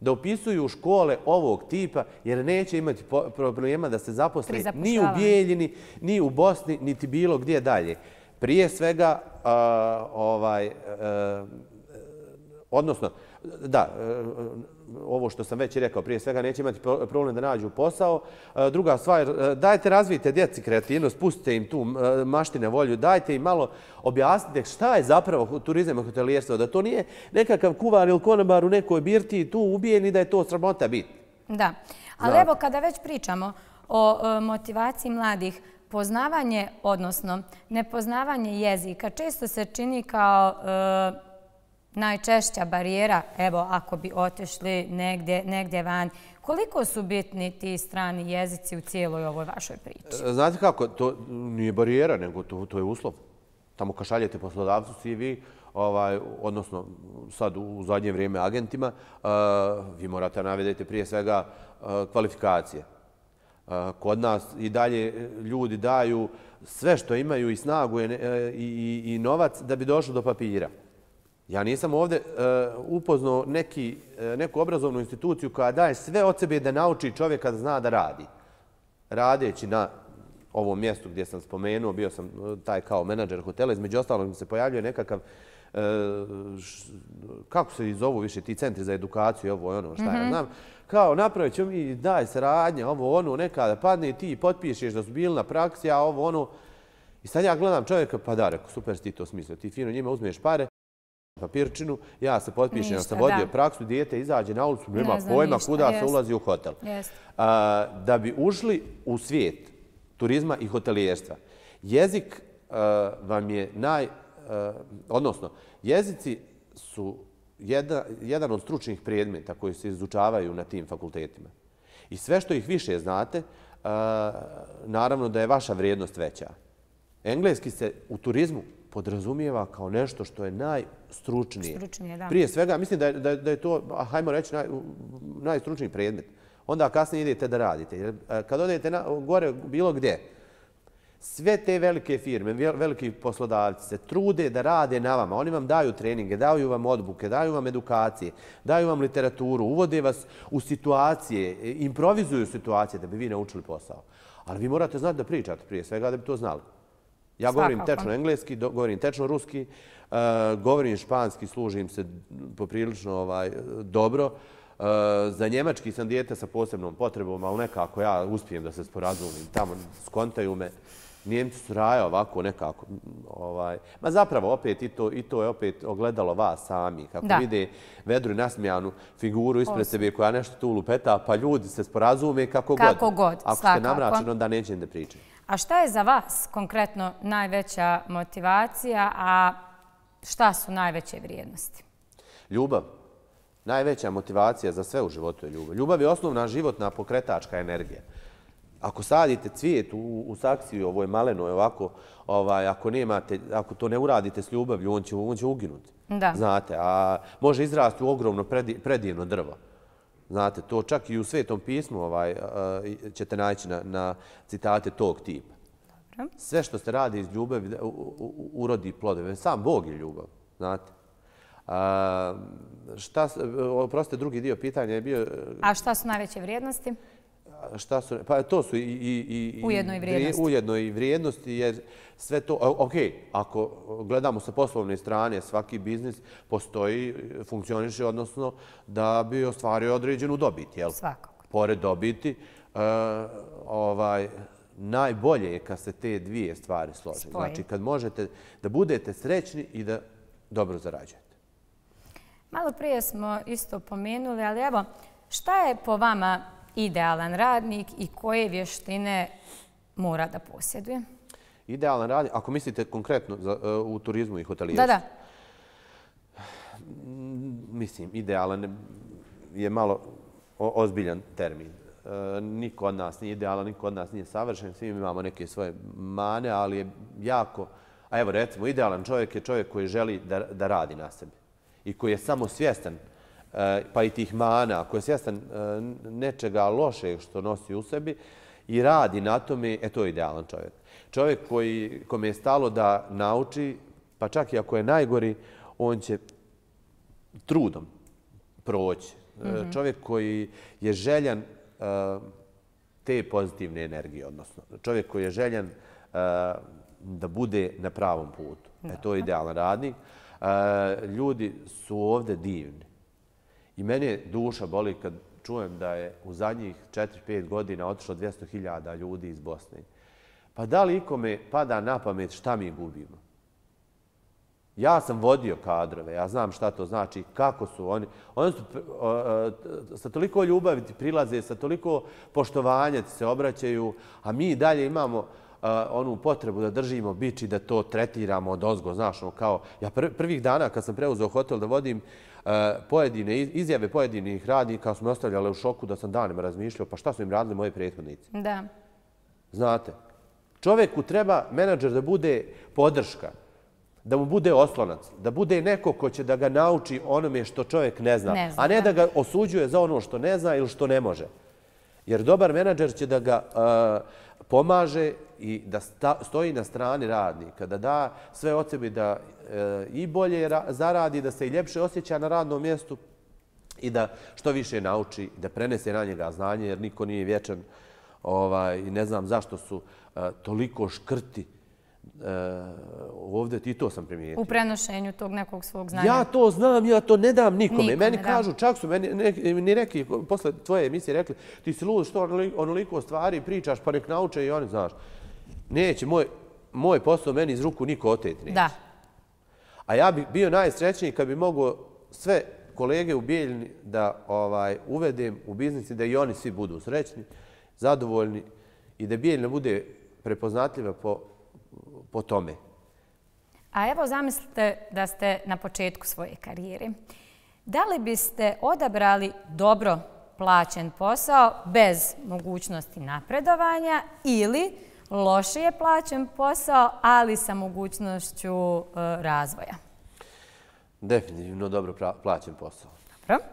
da opisuju škole ovog tipa jer neće imati problema da se zaposle ni u Bijeljini, ni u Bosni, niti bilo gdje dalje. Prije svega, ovaj, e, odnosno, da, e, ovo što sam već rekao, prije svega neće imati problem da nađu posao. E, druga stvar, e, dajte razvijte djeci kreativnost, pustite im tu maštine volju, dajte im malo objasnite šta je zapravo turizam i hotelijerstvo, da to nije nekakav kuvar ili konobar u nekoj birti tu ubijen i da je to sramota biti. Da, ali evo kada već pričamo o motivaciji mladih, poznavanje, odnosno nepoznavanje jezika često se čini kao najčešća barijera, evo ako bi otešli negdje van, koliko su bitni ti strani jezici u cijeloj ovoj vašoj priči? E, znate kako, to nije barijera, nego to je uslov. Tamo kad šaljete poslodavcu CV, ovaj, odnosno sad u zadnje vrijeme agentima, e, vi morate navedeti prije svega e, kvalifikacije. Kod nas i dalje ljudi daju sve što imaju i snagu i novac da bi došlo do papira. Ja nisam ovdje e, upoznao e, neku obrazovnu instituciju koja daje sve od sebe da nauči čovjeka da zna da radi. Radeći na ovom mjestu gdje sam spomenuo, bio sam e, taj kao menadžer hotela, između ostalog mi se pojavljuje nekakav, kako se iz ovo više ti centri za edukaciju, i ovo je ono šta ja mhm. znam, kao napravit ću mi daj saradnje, ovo ono nekada padne i ti potpišeš da su bili na praksi, a ovo ono. I sad ja gledam čovjeka, pa da, reko, super si ti to smislio, ti fino njima uzmeš pare, papirčinu, ja se potpišem, ja sam vodio praksu, dijete izađe na ulicu, nema pojma kuda se ulazi u hotel. Da bi ušli u svijet turizma i hotelijerstva, jezik vam je naj... Odnosno, jezici su jedan od stručnih predmeta koji se izučavaju na tim fakultetima. I sve što ih više znate, naravno da je vaša vrijednost veća. Engleski se u turizmu podrazumijeva kao nešto što je najstručnije. Stručnije, da. Prije svega, mislim da je, da, da je to, hajmo reći, naj, najstručniji predmet. Onda kasnije idete da radite. Jer, e, kad odete na, gore bilo gdje, sve te velike firme, veliki poslodavci se trude da rade na vama. Oni vam daju treninge, daju vam odbuke, daju vam edukacije, daju vam literaturu, uvode vas u situacije, improvizuju situacije da bi vi naučili posao. Ali vi morate znati da pričate prije svega da bi to znali. Ja govorim tečno engleski, govorim tečno ruski, e, govorim španski, služim se poprilično ovaj, dobro. E, za njemački sam dijete sa posebnom potrebom, ali nekako ja uspijem da se sporazumim. Tamo skontaju me. Njemci su raje ovako nekako. Ovaj, ma zapravo, opet, i to je opet ogledalo vas sami. Kako vide vedru i nasmijanu figuru ispred sebe koja nešto tu lupeta, pa ljudi se sporazume kako god. Kako god, Ako ste namračeni, onda neće ne pričati. A šta je za vas konkretno najveća motivacija, a šta su najveće vrijednosti? Ljubav. Najveća motivacija za sve u životu je ljubav. Ljubav je osnovna životna pokretačka energija. Ako sadite cvijet u, u saksiju, ovo je maleno, je ovako, ovaj, ako, nemate, ako to ne uradite s ljubavlju, on će, on će uginuti. Znate, a može izrasti u ogromno predivno drvo. Znate, to čak i u Svetom pismu ovaj, e, e, ćete naći na citate tog tipa. Sve što se radi iz ljubavi urodi plodove. Sam Bog je ljubav. Znate. E, Prosto drugi dio pitanja je bio... A Šta su najveće vrijednosti? šta su... Pa to su i... i, i ujedno i vrijednosti. Ujedno i vrijednosti, jer sve to... Ok, ako gledamo sa poslovne strane, svaki biznis postoji, funkcioniše, odnosno da bi ostvario određenu dobit, jel? Svakako. Pored dobiti, uh, ovaj, najbolje je kad se te dvije stvari slože. Spoji. Znači, kad možete da budete srećni i da dobro zarađujete. Malo prije smo isto pomenuli, ali evo, šta je po vama idealan radnik i koje vještine mora da posjeduje? Idealan radnik, ako mislite konkretno e, u turizmu i hotelijestu? Da, da. Mm, mislim, idealan je malo ozbiljan termin. E, niko od nas nije idealan, niko od nas nije savršen. Svi imamo neke svoje mane, ali je jako... A evo, recimo, idealan čovjek je čovjek koji želi da radi na sebi i koji je samo svjestan Eh, pa i tih mana, ako je svjestan eh, nečega loše što nosi u sebi i radi na tome, e to je idealan čovjek. Čovjek koji, kom je stalo da nauči, pa čak i ako je najgori, on će trudom proći. Eh, mhm. Čovjek koji je željan te pozitivne energije, odnosno čovjek koji je željan da bude na pravom putu. E to je idealan radnik. Ljudi su ovdje divni. I mene duša boli kad čujem da je u zadnjih 4-5 godina otišlo 200.000 ljudi iz Bosne. Pa da li ikome pada na pamet šta mi gubimo? Ja sam vodio kadrove, ja znam šta to znači, kako su oni. Oni su e, e, sa toliko ljubavi ti prilaze, sa toliko poštovanja ti se obraćaju, a mi dalje imamo e, onu potrebu da držimo bić i da to tretiramo od ozgo, znaš, ono kao ja prvih dana kad sam preuzeo hotel da vodim, E, pojedine izjave pojedinih radnika su me ostavljale u šoku da sam danima razmišljao pa šta su im radili moji prethodnici. Da. Znate, čovjeku treba menadžer da bude podrška, da mu bude oslonac, da bude neko ko će da ga nauči onome što čovjek ne zna, a ne da. ga osuđuje za ono što ne zna ili što ne može. Jer dobar menadžer će da ga e, pomaže i da stoji na strani radnika, da da sve od sebe da e, i bolje zaradi, da se i ljepše osjeća na radnom mjestu i da što više nauči, da prenese na njega znanje, jer niko nije vječan ovaj, i ne znam zašto su e, toliko škrti e, ovdje ti to sam primijetio. U prenošenju tog nekog svog znanja. Ja to znam, ja to ne dam nikome. nikome meni kažu, čak su meni ne, rekli, posle tvoje emisije rekli, ti si lud što onoliko stvari pričaš, pa nek nauče i oni, znaš neće moj, moj posao meni iz ruku niko oteti neće. Da. A ja bih bio najsrećniji kad bi mogo sve kolege u Bijeljini da ovaj, uvedem u biznici da i oni svi budu srećni, zadovoljni i da Bijeljina bude prepoznatljiva po, po tome. A evo zamislite da ste na početku svoje karijere. Da li biste odabrali dobro plaćen posao bez mogućnosti napredovanja ili loše je plaćen posao, ali sa mogućnošću e, razvoja? Definitivno dobro plaćen posao. Dobro.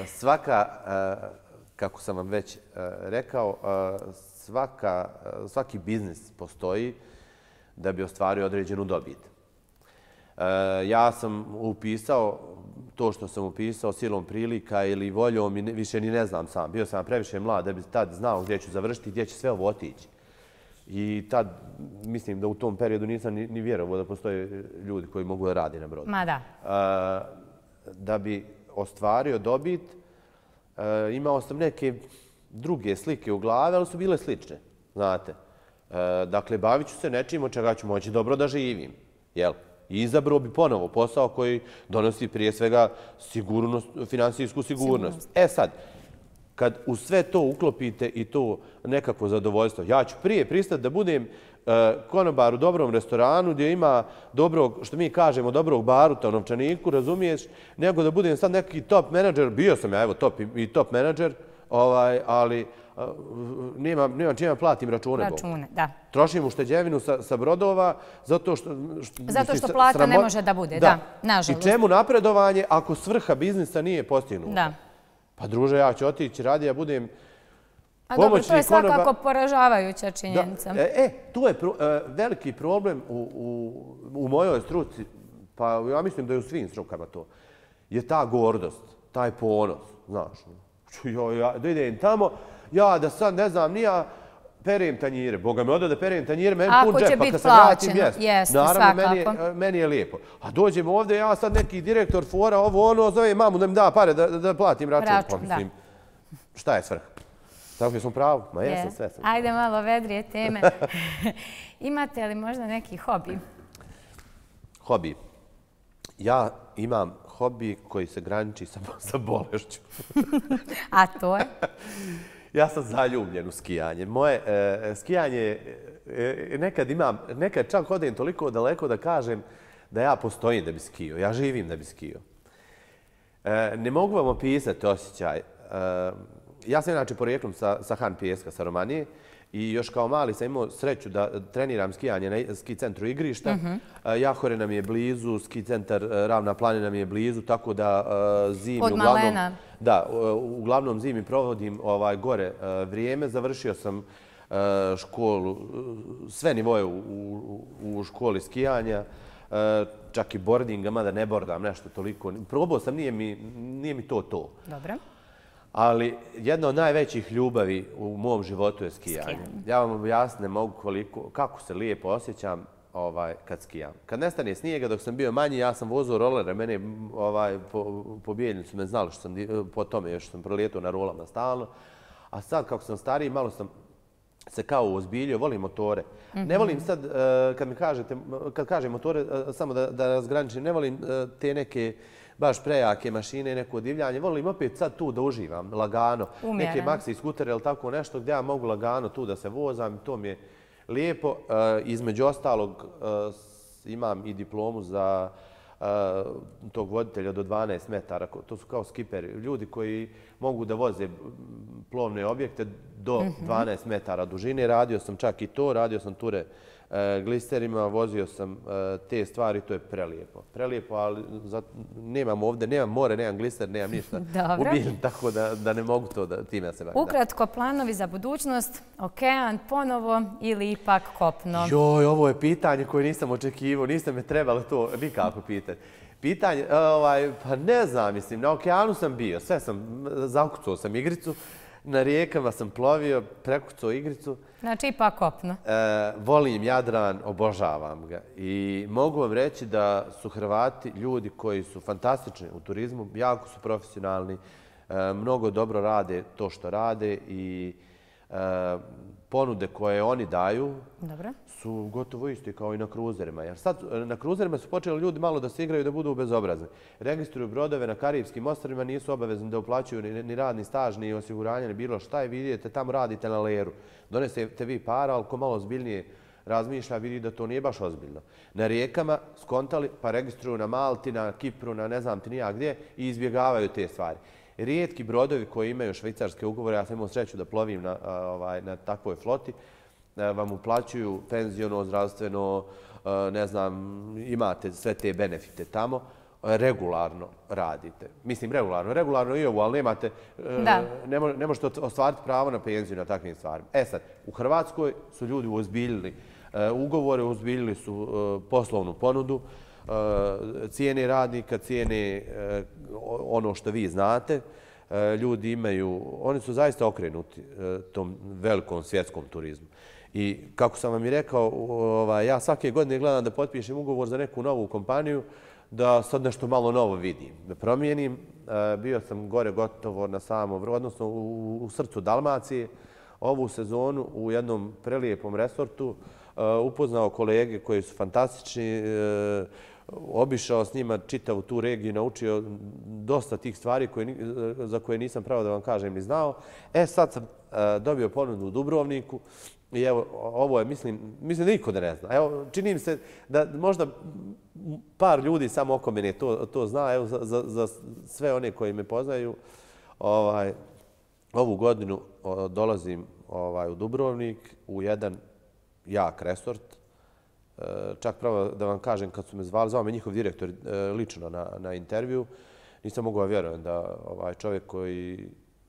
E, svaka, e, kako sam vam već rekao, svaka, svaki biznis postoji da bi ostvario određenu dobit. Ja sam upisao to što sam upisao silom prilika ili voljom i više ni ne znam sam. Bio sam previše mlad da bi tad znao gdje ću završiti i gdje će sve ovo otići. I tad, mislim da u tom periodu nisam ni vjerovao da postoje ljudi koji mogu da radi na brodu. Ma da. Da bi ostvario dobit, e, imao sam neke druge slike u glave, ali su bile slične, znate. E, dakle, bavit ću se nečim od čega ću moći dobro da živim. Jel? I izabrao bi ponovo posao koji donosi prije svega sigurnost, finansijsku sigurnost. E sad, kad u sve to uklopite i to nekakvo zadovoljstvo. Ja ću prije pristati da budem e, konobar u dobrom restoranu gdje ima dobrog, što mi kažemo, dobrog baruta u novčaniku, razumiješ, nego da budem sad neki top menadžer. Bio sam ja, evo, top i top menadžer, ovaj, ali e, nema, nema čime platim račune. Račune, da. Trošim ušteđevinu sa, sa brodova zato što... što zato što plata ne može da bude, da. da nažalost. I čemu napredovanje ako svrha biznisa nije postignuta? Da. Pa druže, ja ću otići radije, ja budem pomoćni konoba. A dobro, to je svakako poražavajuća činjenica. E, e, tu je e, veliki problem u mojoj struci, pa ja mislim da je u svim strukama to, je ta gordost, taj ponos, znaš. Da idem tamo, ja da sad ne znam, nija perem tanjire. Boga me odao da perem tanjire, meni pun džep. Ako će biti plaćeno, jeste, svakako. Naravno, e, meni je lijepo. A dođem ovdje, ja sad neki direktor fora, ovo ono, zove mamu da mi da pare da platim račun. Račun, pa, da. Šta je svrha? Tako sam pravo? Ma jesam, sve sam. Ajde malo vedrije teme. Imate li možda neki hobi? Hobi. Ja imam hobi koji se graniči sa bolešću. A to je? ja sam zaljubljen u skijanje. Moje e, e, skijanje, e, nekad imam, nekad čak odem toliko daleko da kažem da ja postojim da bi skio, ja živim da bi skio. ne mogu vam opisati osjećaj. ja sam inače porijeklom sa, sa Han Pijeska, sa Romanije. I još kao mali sam imao sreću da treniram skijanje na ski centru igrišta. Mhm. E, Jahore nam je blizu, ski centar e, Ravna planina nam je blizu, tako da e, zimi uglavnom... Da, uglavnom zimi provodim ovaj, gore vrijeme. Završio sam školu, sve nivoje u školi skijanja, čak i boardinga, mada ne boardam nešto toliko. Probao sam, nije mi to to. Dobro. Ali jedna od najvećih ljubavi u mom životu je skijanje. Ja vam objasnem mogu koliko, kako se lijepo osjećam ovaj, kad skijam. Kad nestane snijega, dok sam bio manji, ja sam vozao rolere. Mene ovaj, po, po su me znali što sam po tome još sam prolijetao na rolama stalno. A sad, kako sam stariji, malo sam se kao uozbiljio, volim motore. Ne volim mhm. sad, eh, kad mi kažete, kad kažem motore, eh, samo da, da razgraničim, ne volim eh, te neke baš prejake mašine, neko divljanje. Volim opet sad tu da uživam lagano. Neke maxi skuter ili tako nešto gdje ja mogu lagano tu da se vozam. To mi je lijepo. E, između ostalog e, imam i diplomu za e, tog voditelja do 12 metara. To su kao skiperi. Ljudi koji mogu da voze plovne objekte do 12 mhm. metara dužine. Radio sam čak i to. Radio sam ture E, glisterima, vozio sam e, te stvari, to je prelijepo. Prelijepo, ali nemam ovdje, nemam more, nemam glister, nemam ništa. Ubijem tako da ne mogu to da time da se bavim. Ukratko, planovi za budućnost, okean, ponovo ili ipak kopno? Joj, ovo je pitanje koje nisam očekivao, nisam me trebalo to nikako pitati. Pitanje, e, ovaj, pa ne znam, mislim, na okeanu sam bio, sve sam, zakucao sam igricu, na rijekama sam plovio, prekucao igricu. Znači i pa kopno. E, volim Jadran, obožavam ga. I mogu vam reći da su Hrvati ljudi koji su fantastični u turizmu, jako su profesionalni, e, mnogo dobro rade to što rade i e, ponude koje oni daju su gotovo isti kao i na kruzerima. sad e, Na kruzerima su počeli ljudi malo da se igraju i da budu bezobrazni. Registruju brodove na Karijevskim ostrovima, nisu obavezni da uplaćuju ni radni staž, ni osiguranje, ni bilo šta. I vidite, tamo radite na leru. Donesete vi para, ali ko malo zbiljnije razmišlja, vidi da to nije baš ozbiljno. Na rijekama skontali, pa registruju na Malti, na Kipru, na ne znam ti nija gdje i izbjegavaju te stvari rijetki brodovi koji imaju švicarske ugovore, ja sam imao sreću da plovim na ovaj, takvoj floti, e, vam uplaćuju penzijono, zdravstveno, e, ne znam, imate sve te benefite tamo, e, regularno radite. Mislim, regularno. Regularno i ovo, ali ne možete ostvariti pravo na penziju na takvim stvarima. E sad, u Hrvatskoj su ljudi uzbiljili ugovore, uzbiljili su poslovnu ponudu, Eh, cijene radnika, cijene eh, ono što vi znate. Eh, ljudi imaju, oni su zaista okrenuti tom velikom svjetskom turizmu. I kako sam vam i rekao, ovaj, ja svake godine gledam da potpišem ugovor za neku novu kompaniju, da sad nešto malo novo vidim, da promijenim. Bio sam gore gotovo na samom, vrlo, odnosno u srcu Dalmacije, ovu sezonu u jednom prelijepom resortu upoznao kolege koji su fantastični, obišao s njima čitavu tu regiju, naučio dosta tih stvari za koje nisam pravo da vam kažem ni znao. E, sad sam e, dobio ponudu u Dubrovniku i evo, ovo je, mislim, mislim da niko ne zna. Evo, činim se da možda par ljudi samo oko mene to, to zna, evo, za, za, za sve one koji me poznaju. Ovaj, ovu godinu dolazim ovaj, u Dubrovnik u jedan jak resort, Eh, čak pravo da vam kažem, kad su me zvali, zvao me njihov direktor eh, lično na intervju, nisam mogu da vjerujem da ovaj čovjek koji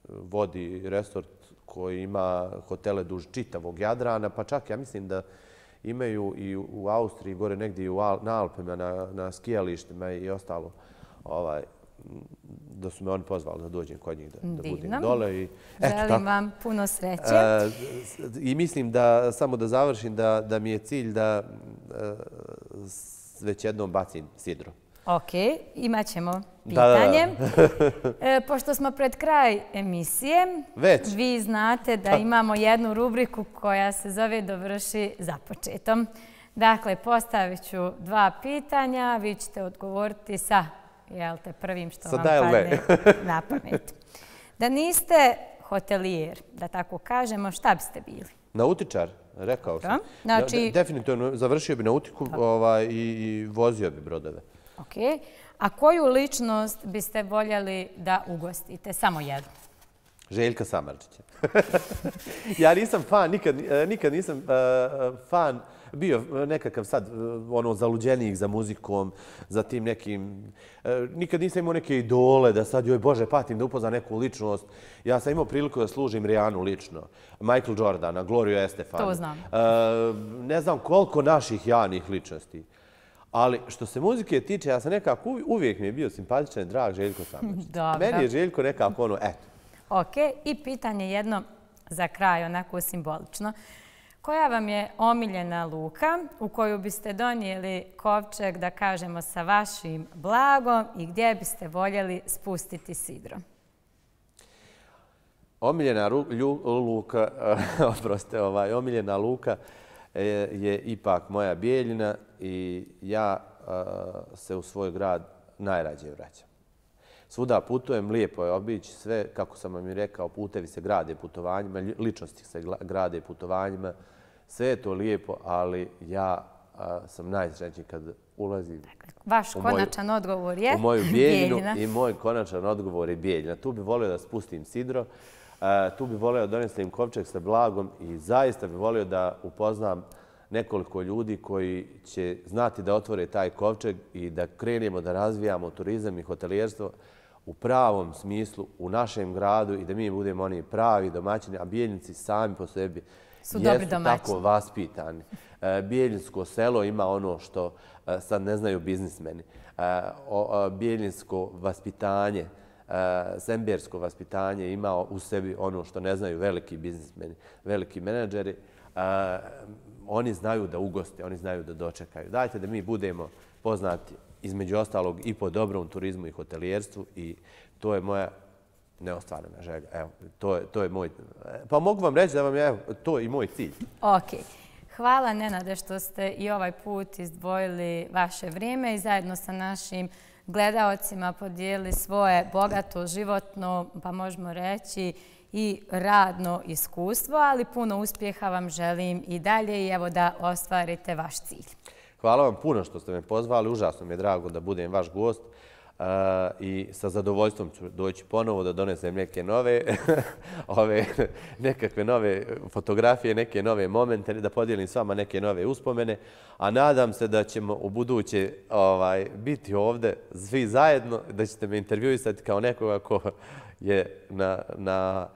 vodi resort, koji ima hotele duž čitavog Jadrana, pa čak ja mislim da imaju i u Austriji, gore negdje i na Alpima, na, na skijalištima i ostalo, ovaj, da su me oni pozvali da dođem kod njih da budem dole. Želim vam puno sreće. E, I mislim da, samo da završim, da mi je cilj da e, već jednom bacim sidro. Ok, imat ćemo pitanje. E, pošto smo pred kraj emisije, vi znate da imamo jednu rubriku koja se zove Dovrši započetom. Dakle, postavit ću dva pitanja, vi ćete odgovoriti sa jel te, prvim što vam padne na pamet. Da niste hotelijer, da tako kažemo, šta biste bili? Nautičar, rekao sam. Znači... Definitivno završio bi nautiku ovaj, i vozio bi brodove. Ok. A koju ličnost biste voljeli da ugostite? Samo jednu. Željka Samarčića. Ja nisam fan, nikad eh, nisam eh, eh, fan bio e, nekakav sad e, ono zaluđenijih za muzikom, za tim nekim... E, nikad nisam imao neke idole da sad, joj Bože, patim da upoznam neku ličnost. Ja sam imao priliku da služim Rijanu lično. Michael Jordana, Gloria Estefan. To znam. Ne znam koliko naših javnih ličnosti. Ali što se muzike tiče, ja sam nekako uvijek mi je bio simpatičan, drag Željko Samović. Meni je Željko nekako ono, eto. Ok, i pitanje jedno za kraj, onako simbolično. Koja vam je omiljena luka u koju biste donijeli kovčeg, da kažemo, sa vašim blagom i gdje biste voljeli spustiti sidro? Omiljena luka, oproste, ovaj, omiljena luka e, je ipak moja bijeljina i ja e, se u svoj grad najrađe vraćam. Svuda putujem, lijepo je obići sve, kako sam vam i rekao, putevi se grade putovanjima, ličnosti se grade putovanjima, sve je to lijepo, ali ja sam najsrećniji kad ulazim Vaš konačan odgovor je u moju bijeljinu i moj konačan odgovor je bijeljina. Tu bih volio da spustim sidro, tu bih volio da donesem kopček sa blagom i zaista bih volio da upoznam nekoliko ljudi koji će znati da otvore taj kovčeg i da krenemo da razvijamo turizam i hotelijerstvo u pravom smislu u našem gradu i da mi budemo oni pravi domaćini, a bijeljnici sami po sebi su dobri domaći. Jesu tako vaspitani. E, Bijeljinsko selo ima ono što e, sad ne znaju biznismeni. E, Bijeljinsko vaspitanje, sembijersko vaspitanje ima u sebi ono što ne znaju veliki biznismeni, veliki menadžeri. Oni znaju da ugoste, oni znaju da dočekaju. Dajte da mi budemo poznati između ostalog i po dobrom turizmu i hotelijerstvu i to je moja neostvarana želja. Evo, to je, to je moj... Pa mogu vam reći da vam je to i moj cilj. Ok. Hvala, Nenade, što ste i ovaj put izdvojili vaše vrijeme i zajedno sa našim gledaocima podijeli svoje bogato životno, pa možemo reći, i radno iskustvo, ali puno uspjeha vam želim i dalje i evo da ostvarite vaš cilj. Hvala vam puno što ste me pozvali. Užasno mi je drago da budem vaš gost i sa zadovoljstvom ću doći ponovo da donesem neke nove, ove, nekakve nove fotografije, neke nove momente, da podijelim s vama neke nove uspomene. A nadam se da ćemo u buduće ovaj, biti ovde svi zajedno, da ćete me intervjuisati kao nekoga ko je na... na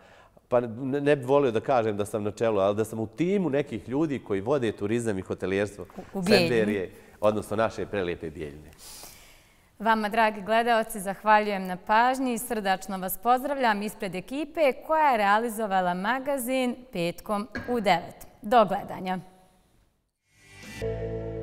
pa ne, bih volio da kažem da sam na čelu, ali da sam u timu nekih ljudi koji vode turizam i hotelijerstvo. U, Bijeljini. odnosno naše prelijepe Bijeljine. Vama, dragi gledalci, zahvaljujem na pažnji i srdačno vas pozdravljam ispred ekipe koja je realizovala magazin Petkom u 9. Do gledanja! Thank you.